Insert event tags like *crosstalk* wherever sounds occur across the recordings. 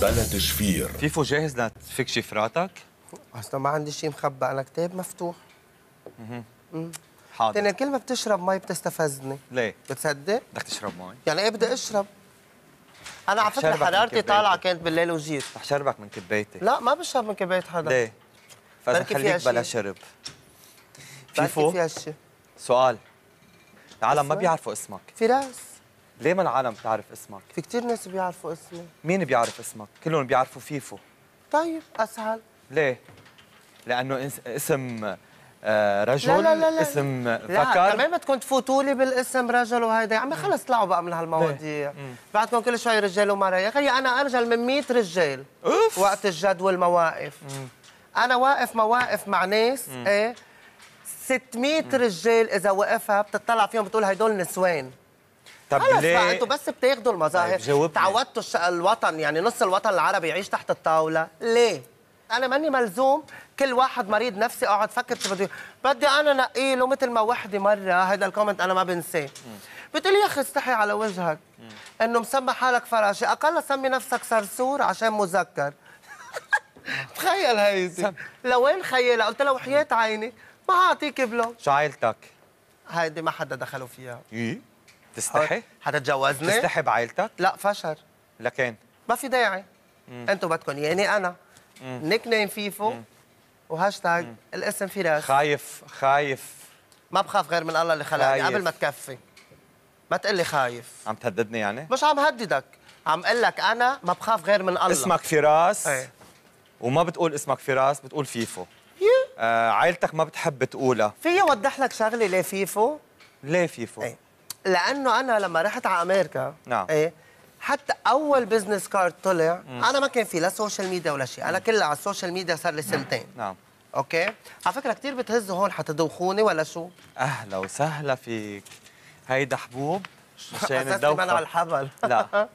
بلد شفير فيفو جاهز لتفك شفراتك؟ اصلا ما عندي شيء مخبى انا كتاب مفتوح اها حاضر يعني كل ما بتشرب مي بتستفزني ليه؟ بتصدق؟ بدك تشرب مي؟ يعني ايه بدي اشرب انا على فكره حرارتي طالعه كانت بالليل وجيت رح شربك من كبايتي لا ما بشرب من كبايه حدا ليه؟ فاذا خليك بلا شرب فيفو فيها شيء سؤال العالم ما بيعرفوا اسمك فراس ليه ما العالم بتعرف اسمك؟ في كثير ناس بيعرفوا اسمي مين بيعرف اسمك؟ كلهم بيعرفوا فيفو طيب اسهل ليه؟ لانه اسم آه، رجل لا لا لا لا. اسم آه، فكر لا كمان بدكم تفوتوا لي بالاسم رجل وهيدا يا عمي خلص طلعوا بقى من هالمواضيع بعدكم كل شوي رجال ومرايا اخي انا ارجل من 100 رجال أوف. وقت الجد والمواقف مم. انا واقف مواقف مع ناس مم. ايه 600 مم. رجال اذا وقفها بتطلع فيهم بتقول هدول نسوان طب ليه؟ بقى انتوا بس بتاخدوا المظاهر طيب تعودتوا الوطن يعني نص الوطن العربي يعيش تحت الطاوله ليه؟ انا ماني ملزوم كل واحد مريض نفسي اقعد فكر شو بدي بدي انا انقي له مثل ما وحده مره هذا الكومنت انا ما بنساه بتقول يا اخي استحي على وجهك انه مسمى حالك فراشي اقل سمي نفسك صرصور عشان مذكر *laughs* تخيل هيدي لوين خيالها قلت له وحياه عيني ما اعطيك بلو شو عائلتك؟ هيدي ما حدا دخلوا فيها ايه تستحي؟ أه، هتتجوزني؟ تستحي حتتجوزني تستحي بعايلتك لا فشل لكن ما في داعي انتم بدكم ياني انا نيك نيم فيفو وهاشتاج الاسم فراس خايف خايف ما بخاف غير من الله اللي خلقني قبل ما تكفي ما تقلي خايف عم تهددني يعني؟ مش عم هددك عم اقول لك انا ما بخاف غير من الله اسمك فراس إيه. وما بتقول اسمك فراس بتقول فيفو آه عائلتك ما بتحب تقولها في اوضح لك شغله ليه فيفو؟ ليه فيفو؟ ايه. لانه انا لما رحت على امريكا نعم ايه حتى اول بزنس كارد طلع مم. انا ما كان في لا سوشيال ميديا ولا شيء انا كلها على السوشيال ميديا صار لي سنتين نعم اوكي على فكره كثير بتهزوا هون حتدوخوني ولا شو اهلا وسهلا فيك هيدا حبوب *laughs* مشان الدوخه انا على الحبل لا *laughs*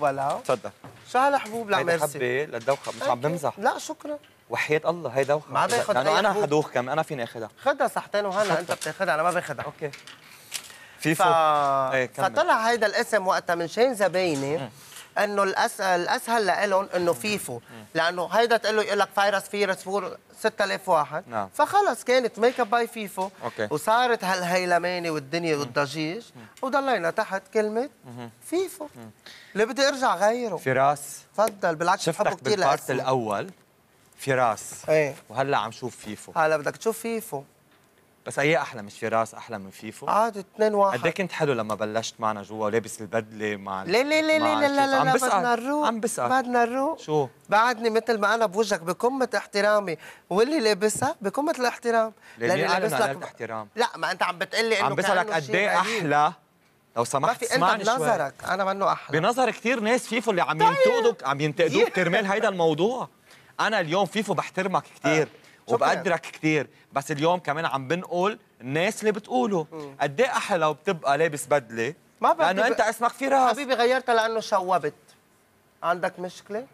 ولا تفضل شو هالحبوب لا ميرسي حبه للدوخه مش عم بمزح لا شكرا وحياة الله هي دوخة ما باخذ لأنه أنا حدوخ كم أنا فيني أخذها خذها صحتين وهلا أنت بتاخذها أنا ما باخذها أوكي فيفو ف... ايه فطلع هيدا الاسم وقتها من شين زبايني انه الأس... الاسهل لهم انه فيفو لانه هيدا تقول له يقول لك فايروس فيروس فور 6000 واحد نعم. فخلص كانت ميك اب باي فيفو أوكي. وصارت هالهيلمانه والدنيا والضجيج وضلينا تحت كلمه مم. فيفو اللي بدي ارجع غيره فراس تفضل بالعكس بحبه كثير بالبارت الاول فراس ايه وهلا عم شوف فيفو هلا بدك تشوف فيفو بس اي احلى مش في راس احلى من فيفو عاد 2 1 قد كنت حلو لما بلشت معنا جوا لابس البدله مع لا لا لا لا لا لا عم بسأل بدنا نروح عم بسأل بدنا نروح شو بعدني مثل ما انا بوجهك بقمه احترامي واللي لابسها بقمه الاحترام لاني لابس لك احترام لا ما انت عم بتقول لي انه عم بسألك قد ايه احلى لو سمحت في انت بنظرك انا منه احلى بنظر كثير ناس فيفو اللي عم طيب. ينتقدوك عم ينتقدوك كرمال هيدا الموضوع انا اليوم فيفو بحترمك كثير وبقدرك كثير بس اليوم كمان عم بنقول الناس اللي بتقوله قد ايه احلى وبتبقى لابس بدله ما لانه انت اسمك في راس حبيبي غيرتها لانه شوبت عندك مشكله؟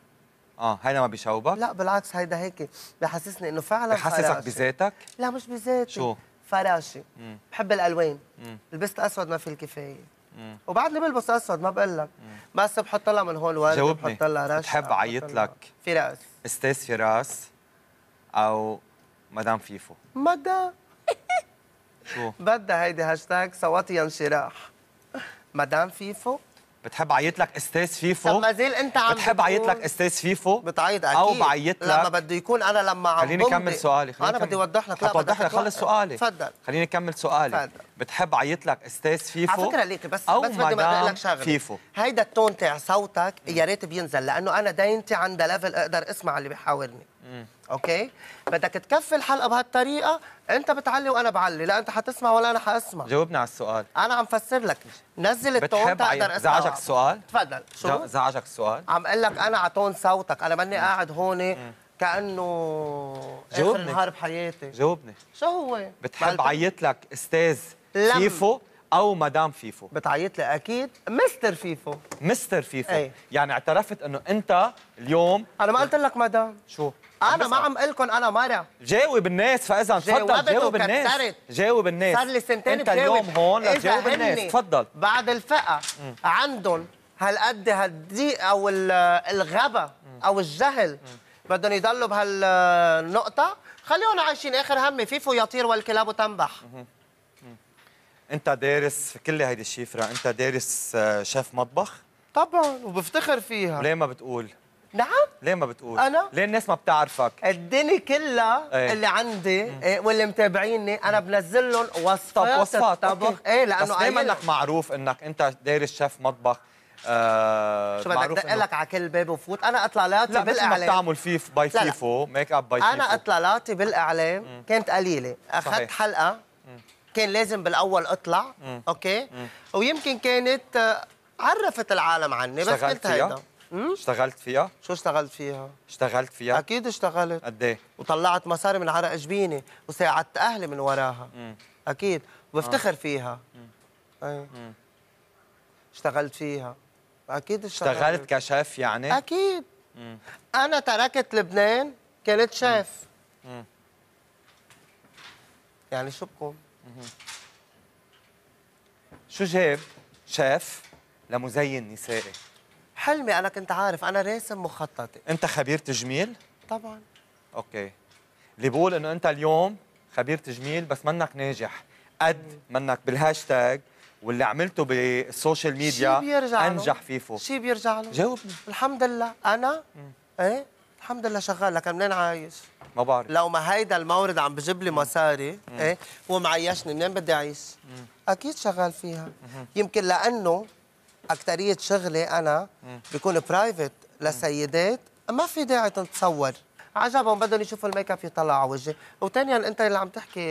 اه هيدا ما بيشوبك؟ لا بالعكس هيدا هيك بحسسني انه فعلا بحسسك بذاتك؟ لا مش بذاتي شو؟ فراشي مم. بحب الالوان مم. لبست اسود ما في الكفايه وبعدني بلبس اسود ما بقول لك بس بحط لها من هون ورد بحط لها رش بتحب عيط لك فراس استاذ فراس او مدام فيفو مدام *laughs* شو بدها هيدي هاشتاج صوتي انشراح مدام فيفو بتحب عيط لك استاذ فيفو طب ما زال انت عم بتحب عيط لك استاذ فيفو بتعيط اكيد او بعيط لك لما بده يكون انا لما عم خليني كمل سؤالي خليني انا بدي اوضح لك لا بدي لك خلص سؤالي تفضل خليني كمل سؤالي تفضل بتحب عيط لك استاذ فيفو على فكره ليكي بس أو بس بدي اقول لك شغله فيفو هيدا التون تاع صوتك يا ريت بينزل لانه انا دينتي عند ليفل اقدر اسمع اللي بيحاورني اوكي بدك تكفي الحلقه بهالطريقه انت بتعلي وانا بعلي لا انت حتسمع ولا انا حاسمع جاوبنا على السؤال انا عم فسر لك نزل التون تقدر اسمع زعجك السؤال آه. تفضل شو زعجك السؤال عم اقول لك انا على تون صوتك انا ماني قاعد هون كانه جاوبني اخر نهار بحياتي جاوبني شو هو بتحب عيط لك استاذ لم. فيفو او مدام فيفو بتعيط لي اكيد مستر فيفو مستر فيفو أي. يعني اعترفت انه انت اليوم انا ما قلت لك مدام شو انا ما عم اقول لكم انا مره جاوب الناس فاذا تفضل جاوب الناس جاوب الناس صار لي سنتين انت اليوم هون لتجاوب الناس تفضل بعد الفئه مم. عندهم هالقد هالضيق او الغبا او الجهل بدهم يضلوا بهالنقطه خليهم عايشين اخر همي فيفو يطير والكلاب تنبح انت دارس كل هيدي الشفره انت دارس آه، شيف مطبخ طبعا وبفتخر فيها ليه ما بتقول نعم ليه ما بتقول؟ أنا؟ ليه الناس ما بتعرفك؟ الدنيا كلها ايه؟ اللي عندي ايه واللي متابعيني أنا بنزل لهم وصفات طب وصفات الطبخ ايه لأنه بس دايما انك معروف انك انت دارس شيف مطبخ آه شو بدك دق لك على كل باب وفوت انا اطلالاتي لا بالاعلام لا بتعمل فيف باي فيفو ميك اب باي فيفو انا اطلالاتي بالاعلام مم. كانت قليله اخذت حلقه مم. كان لازم بالاول اطلع مم. اوكي مم. ويمكن كانت آه، عرفت العالم عني بس قلت هيدا اشتغلت فيها؟ شو اشتغلت فيها؟ اشتغلت فيها؟ اكيد اشتغلت قد ايه؟ وطلعت مصاري من عرق جبيني وساعدت اهلي من وراها مم. اكيد وبفتخر آه. فيها ايه مم. اشتغلت فيها اكيد اشتغلت اشتغلت كشيف يعني؟ اكيد مم. انا تركت لبنان كانت شيف يعني شو بكون؟ شو جاب شيف لمزين نسائي؟ حلمي انا كنت عارف انا راسم مخططي انت خبير تجميل طبعا اوكي اللي بقول انه انت اليوم خبير تجميل بس منك ناجح قد منك بالهاشتاج واللي عملته بالسوشيال ميديا شي بيرجع انجح فيفو شي بيرجع له جاوبني الحمد لله انا مم. ايه الحمد لله شغال لكن منين عايش؟ ما بعرف لو ما هيدا المورد عم بجيب لي مصاري ايه ومعيشني منين بدي اعيش؟ اكيد شغال فيها مم. يمكن لانه اكثريه شغلي انا بيكون برايفت لسيدات ما في داعي تتصور عجبهم بدهم يشوفوا الميك اب يطلع على وجهي وثانيا انت اللي عم تحكي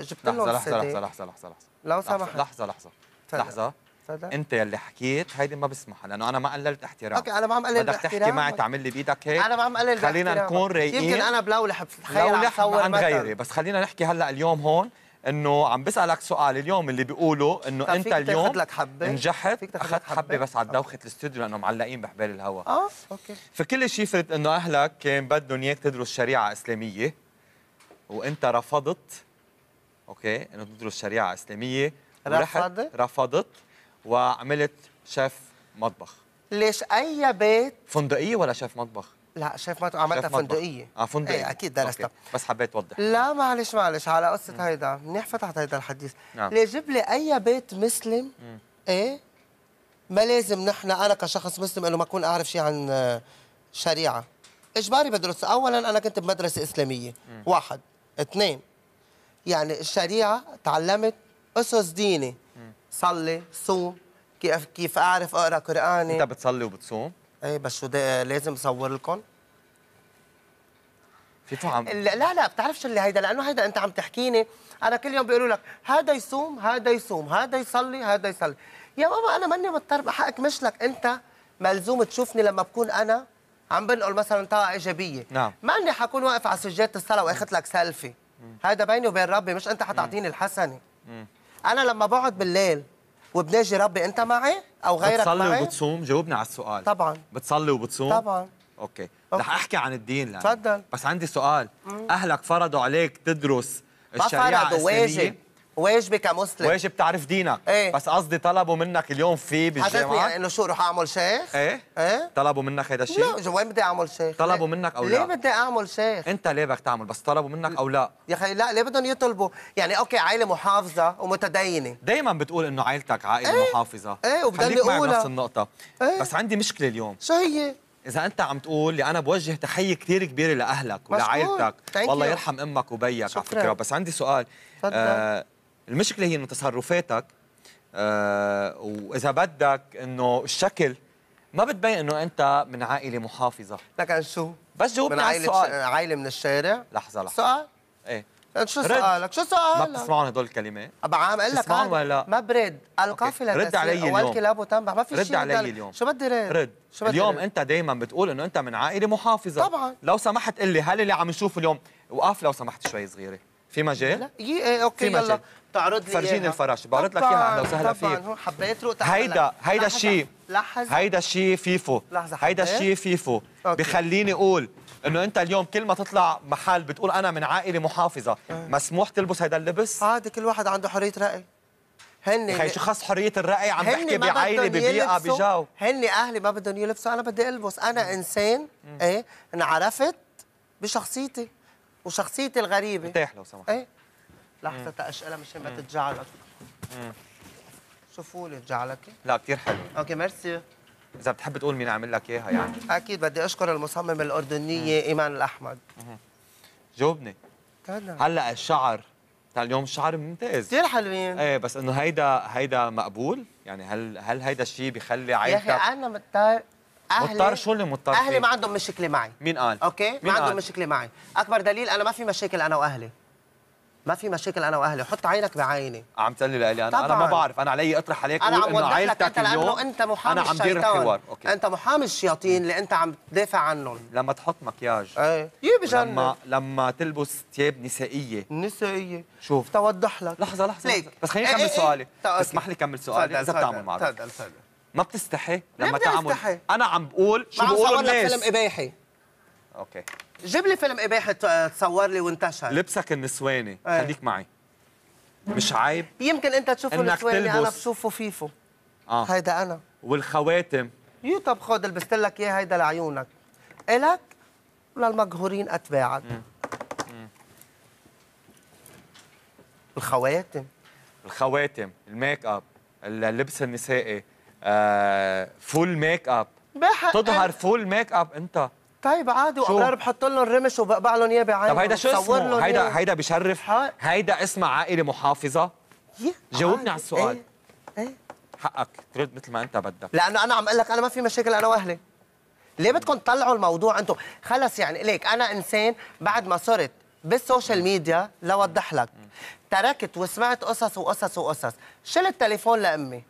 جبت لهم لحظه لحظه لحظه لحظه لحظه لو سمحت لحظه لحظه لحظه صدق. انت يلي حكيت هيدي ما بسمح لانه انا ما قللت احترام اوكي انا ما عم قلل بدك تحكي معي تعمل لي بايدك هيك انا ما عم قلل خلينا نكون رايقين يمكن انا بلولح بتخيل عم صور عن غيري بس خلينا نحكي هلا اليوم هون انه عم بسالك سؤال اليوم اللي بيقولوا انه انت اليوم لك حبة؟ نجحت اخذت حبة, حبه بس على دوخه الاستوديو لانه معلقين بحبال الهواء اه اوكي فكل شيء فرد انه اهلك كان بدهم اياك تدرس شريعه اسلاميه وانت رفضت اوكي انه تدرس شريعه اسلاميه رفضت رفضت وعملت شيف مطبخ ليش اي بيت فندقيه ولا شيف مطبخ لا شايف ما عملتها فندقيه اه فندقيه ايه اكيد درستها بس حبيت اوضح لا معلش معلش على قصه هيدا منيح فتحت هيدا الحديث نعم. ليجيب جيب لي اي بيت مسلم مم. ايه ما لازم نحن انا كشخص مسلم انه ما اكون اعرف شيء عن آه، شريعه اجباري بدرس اولا انا كنت بمدرسه اسلاميه مم. واحد اثنين يعني الشريعه تعلمت اسس ديني مم. صلي صوم كيف كيف اعرف اقرا قراني انت بتصلي وبتصوم ايه بس شو ده لازم صور لكم في عم لا لا بتعرف بتعرفش اللي هيدا لانه هيدا انت عم تحكيني انا كل يوم بيقولوا لك هذا يصوم هذا يصوم هذا يصلي هذا يصلي يا ماما انا ماني مضطر بحقك مش لك انت ملزوم تشوفني لما بكون انا عم بنقل مثلا طاقه ايجابيه نعم ماني حكون واقف على سجاده الصلاه واخذ لك سيلفي هذا بيني وبين ربي مش انت حتعطيني الحسنه انا لما بقعد بالليل وبناجي ربي انت معي او غيرك بتصلي معي بتصلي وبتصوم جاوبني على السؤال طبعا بتصلي وبتصوم طبعا اوكي, رح احكي عن الدين لا تفضل بس عندي سؤال اهلك فرضوا عليك تدرس الشريعه ما فرضوا واجب واجبي كمسلم واجب تعرف دينك ايه؟ بس قصدي طلبوا منك اليوم في بالجامعه حسيت يعني انه شو رح اعمل شيخ؟ ايه ايه طلبوا منك هيدا الشيء؟ لا وين بدي اعمل شيخ؟ طلبوا منك او ليه لا؟ ليه بدي اعمل شيخ؟ انت ليه بدك تعمل بس طلبوا منك او لا؟ يا اخي لا ليه بدهم يطلبوا؟ يعني اوكي عائله محافظه ومتدينه دائما بتقول انه عائلتك عائله ايه؟ محافظه ايه وبضلني اقول نفس النقطه ايه؟ بس عندي مشكله اليوم شو هي؟ اذا انت عم تقول لي انا بوجه تحيه كثير كبيره لاهلك ولعائلتك والله يرحم امك وبيك على فكره بس عندي سؤال آه المشكله هي انه تصرفاتك آه واذا بدك انه الشكل ما بتبين انه انت من عائله محافظه لك عن شو بس جاوبنا على السؤال عائله من الشارع لحظه لحظه سؤال ايه شو سؤالك؟ شو سؤالك؟ ما بتسمعون هدول الكلمات؟ أبا عم قال لك ولا ما برد القافلة رد علي اليوم والكلاب وتنبح ما في رد شيء علي اليوم شو بدي رد؟ رد شو بدي اليوم رد؟ انت دائما بتقول انه انت من عائلة محافظة طبعا لو سمحت قل لي هل اللي عم نشوفه اليوم وقف لو سمحت شوي صغيره في مجال؟ لا إيه، اوكي في مجال. يلا تعرض لي فرجيني الفراشه بعرض لك اياها اهلا وسهلا فيك طبعا حبيت روق هيدا هيدا الشيء لحظه هيدا الشيء فيفو لحظه هيدا الشيء فيفو بخليني اقول انه انت اليوم كل ما تطلع محل بتقول انا من عائله محافظه أه. مسموح تلبس هيدا اللبس عادي كل واحد عنده حريه راي هن خي شو خص حريه الراي عم بحكي بعائله ببيئه بجو هن اهلي ما بدهم يلبسوا انا بدي البس انا انسان ايه انعرفت بشخصيتي وشخصيتي الغريبه ارتاح لو سمحت ايه لحظه تقشقلها مشان ما تتجعلك شوفوا لي تجعلك لا كثير حلو اوكي ميرسي اذا بتحب تقول مين عامل لك اياها يعني اكيد بدي اشكر المصمم الاردنيه مم. ايمان الاحمد جاوبني هلا الشعر تاع اليوم الشعر ممتاز كثير حلوين ايه بس انه هيدا هيدا مقبول يعني هل هل هيدا الشيء بخلي عيلتك يا اخي انا متضايق اهلي مضطر شو اللي مضطر اهلي ما عندهم مشكله معي مين قال اوكي مين ما عندهم مشكله معي اكبر دليل انا ما في مشاكل انا واهلي ما في مشاكل انا واهلي حط عينك بعيني عم تقلي لي انا طبعاً. انا ما بعرف انا علي اطرح عليك انا عم وضح لك انت لانه انت محامي انا عم دير الحوار أوكي. انت محامي الشياطين اللي انت عم تدافع عنهم لما تحط مكياج ايه بجنن لما لما تلبس ثياب نسائيه نسائيه شوف توضح لك لحظه لحظه, لحظة. بس خليني إيه، اكمل ايه ايه. سؤالي طيب. اسمح لي كمل سؤالي اذا بتعمل معك تفضل تفضل ما بتستحي لما تعمل استحي. انا عم بقول شو بقول الناس فيلم اباحي اوكي جيب لي فيلم اباحي تصور لي وانتشر لبسك النسواني ايه. خليك معي مش عيب يمكن انت تشوفه النسواني انا بشوفه فيفو اه هيدا انا والخواتم يو طب خذ لبست لك اياه هيدا لعيونك الك وللمقهورين اتباعك مم. الخواتم الخواتم الميك اب اللبس النسائي فول ميك اب بحق تظهر فول ميك اب انت طيب عادي وابرار بحط لهم رمش وبقبع لهم اياه بعينهم طيب هيدا شو اسمه؟ هيدا هيدا بشرف هيدا اسمها عائله محافظه؟ جاوبني على السؤال ايه ايه حقك ترد مثل ما انت بدك لانه انا عم اقول لك انا ما في مشاكل انا واهلي ليه بدكم تطلعوا الموضوع انتم خلص يعني ليك انا انسان بعد ما صرت بالسوشيال ميديا لوضح لك تركت وسمعت قصص وقصص وقصص شلت تليفون لامي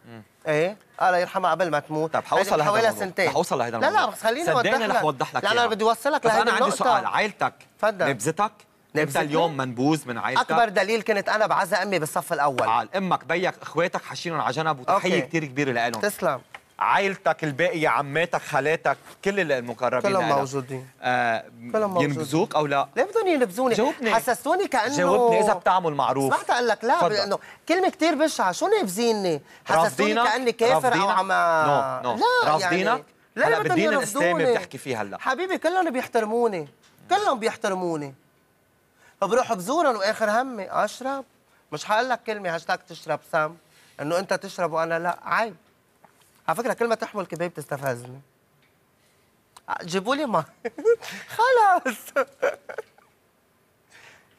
ايه الله يرحمها قبل ما تموت طب حوصل لهيدا حوالي سنتين رح اوصل لهيدا لا لا بس خليني اوضح لك صدقني رح اوضح لك لا يعني. انا بدي اوصلك لهيدا انا عندي سؤال عائلتك تفضل نبذتك نبذت اليوم منبوز من عائلتك اكبر دليل كنت انا بعزا امي بالصف الاول تعال امك بيك اخواتك حاشينهم على جنب وتحيه كثير كبيره لهم تسلم عائلتك الباقيه عماتك خالاتك كل المقربين كلهم موجودين آه، كلهم موجودين ينبذوك او لا؟ ليه بدهم ينبذوني؟ جاوبني حسستوني كانه جاوبني اذا بتعمل معروف سمعت اقول لك لا لانه كلمه كثير بشعه شو نابذيني؟ حسستوني كاني كافر او عم نو نو لا يعني رافضينك؟ لا لا بدهم ينبذوني الاسلامي بتحكي فيه هلا حبيبي كلهم بيحترموني كلهم بيحترموني فبروح بزورهم واخر همي اشرب مش حقول لك كلمه هاشتاج تشرب سم انه انت تشرب وانا لا عيب على فكره كل ما تحمل كباية بتستفزني جيبوا لي ما *laughs* خلاص *laughs*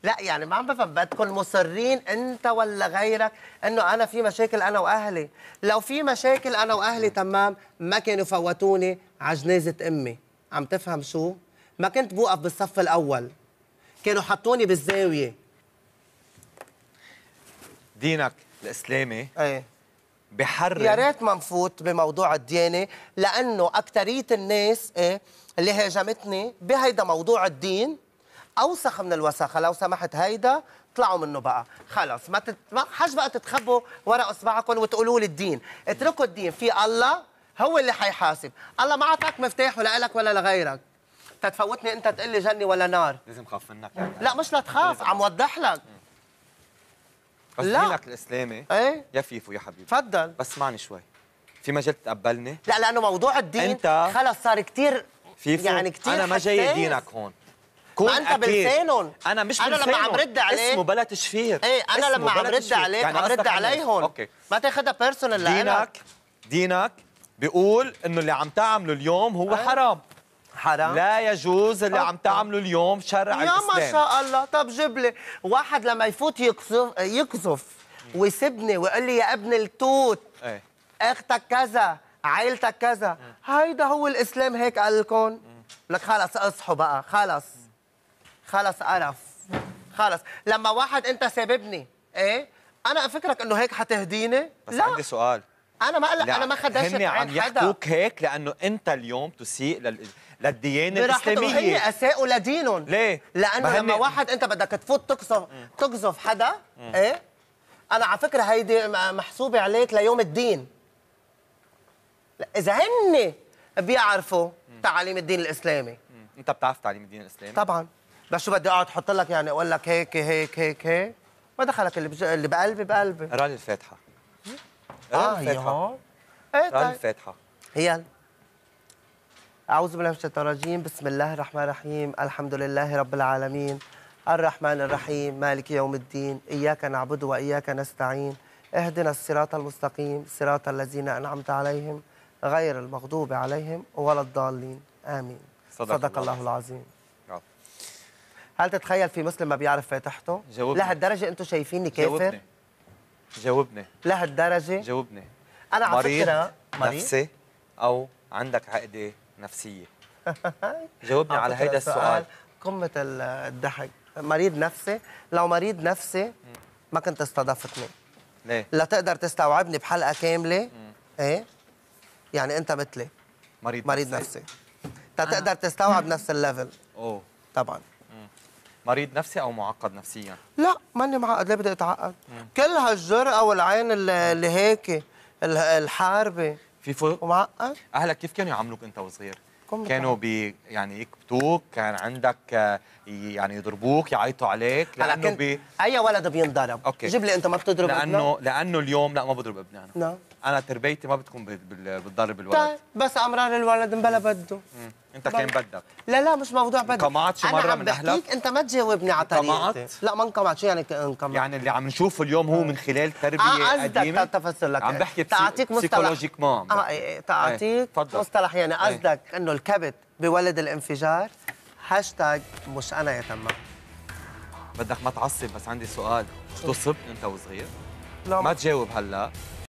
لا يعني ما عم بفهم بدكم مصرين انت ولا غيرك انه انا في مشاكل انا واهلي لو في مشاكل انا واهلي تمام ما كانوا فوتوني على جنازه امي عم تفهم شو ما كنت بوقف بالصف الاول كانوا حطوني بالزاويه دينك الاسلامي ايه بحرر يا ريت ما نفوت بموضوع الديانه لانه اكثريه الناس إيه اللي هاجمتني بهيدا موضوع الدين اوسخ من الوسخه لو سمحت هيدا طلعوا منه بقى خلص ما, تت... ما حاج بقى تتخبوا وراء اصبعكم وتقولوا لي الدين اتركوا الدين في الله هو اللي حيحاسب الله ما اعطاك مفتاحه لك ولا لغيرك تتفوتني انت تقول لي جنه ولا نار لازم خاف منك يعني. لا مش لتخاف عم وضح لك بس لا دينك الاسلامي ايه يا فيفو يا حبيبي تفضل بس اسمعني شوي في مجال تتقبلني لا لانه موضوع الدين انت خلص صار كثير فيفو يعني كثير انا ما جاي دينك هون كون ما انت بلسانهم انا مش انا لما عم رد عليه اسمه بلا تشفير ايه انا لما عم رد عليك يعني عم رد عليهم اوكي ما تاخذها بيرسونال لانك دينك دينك بيقول انه اللي عم تعمله اليوم هو أيه. حرام حرام لا يجوز اللي أوكي. عم تعمله اليوم شرع يا الاسلام يا ما شاء الله طب جيب لي واحد لما يفوت يقذف يقذف ويسبني ويقول لي يا ابن التوت ايه اختك كذا عيلتك كذا هيدا هو الاسلام هيك قال لكم لك خلص اصحوا بقى خلص خلص قرف خلص لما واحد انت ساببني ايه انا افكرك انه هيك حتهديني بس لا. عندي سؤال انا ما قلق انا ما خدشت عن حدا عم يحكوك هيك لانه انت اليوم تسيء لل للديانه الاسلاميه هن اساءوا لدينهم ليه؟ لانه لما واحد انت بدك تفوت تقذف تقذف حدا مم. ايه انا على فكره هيدي محسوبه عليك ليوم الدين اذا هن بيعرفوا مم. تعاليم الدين الاسلامي مم. انت بتعرف تعاليم الدين الاسلامي طبعا بس شو بدي اقعد احط لك يعني اقول لك هيك هيك هيك هيك ما دخلك اللي بج... اللي بقلبي بقلبي اقرا لي الفاتحه قرا اه يا ايه طيب الفاتحه هي أعوذ بالله من الشيطان الرجيم بسم الله الرحمن الرحيم الحمد لله رب العالمين الرحمن الرحيم مالك يوم الدين إياك نعبد وإياك نستعين اهدنا الصراط المستقيم صراط الذين أنعمت عليهم غير المغضوب عليهم ولا الضالين آمين صدق, صدق الله, الله العظيم آه. هل تتخيل في مسلم ما بيعرف فاتحته؟ جاوبني لهالدرجة أنتم شايفيني كافر؟ جاوبني جاوبني لهالدرجة؟ جاوبني أنا على فكرة مريض نفسي أو عندك عقدة نفسيه *laughs* جاوبني على هيدا السؤال قمه الضحك مريض نفسي لو مريض نفسي ما كنت استضفتني ليه؟ لتقدر تستوعبني بحلقه كامله ايه يعني انت مثلي مريض مريض نفسي, نفسي. تقدر تستوعب نفس الليفل اوه طبعا مم. مريض نفسي او معقد نفسيا؟ لا ماني معقد ليه بدي اتعقد؟ كل هالجرأه والعين اللي هيك الحاربه في فروق معقد اهلك كيف كانوا يعاملوك انت وصغير كانوا بي يعني يفكتوك كان عندك آه، يعني يضربوك يعيطوا عليك آه، لانه بي... اي ولد بينضرب أوكي. جيب لي انت ما بتضرب لانه ابنك؟ لانه اليوم لا ما بضرب ابني انا لا. انا تربيتي ما بتكون بتضرب الولد طيب بس امرار الولد مبلا بده مم. انت كان بدك لا لا مش موضوع بدك قمعت شي مره من اهلك انت ما تجاوبني على طريقتي لا ما انقمعت شو يعني انقمعت يعني اللي عم نشوفه اليوم هو آه. من خلال تربيه آه قديمه اه قصدك لك عم بحكي تعطيك مصطلح اه إيه، تعطيك مصطلح يعني إيه. قصدك انه الكبت بولد الانفجار هاشتاج مش أنا يا تمام بدك ما تعصب بس عندي سؤال شو إيه. صبت أنت وصغير؟ لا ما تجاوب هلا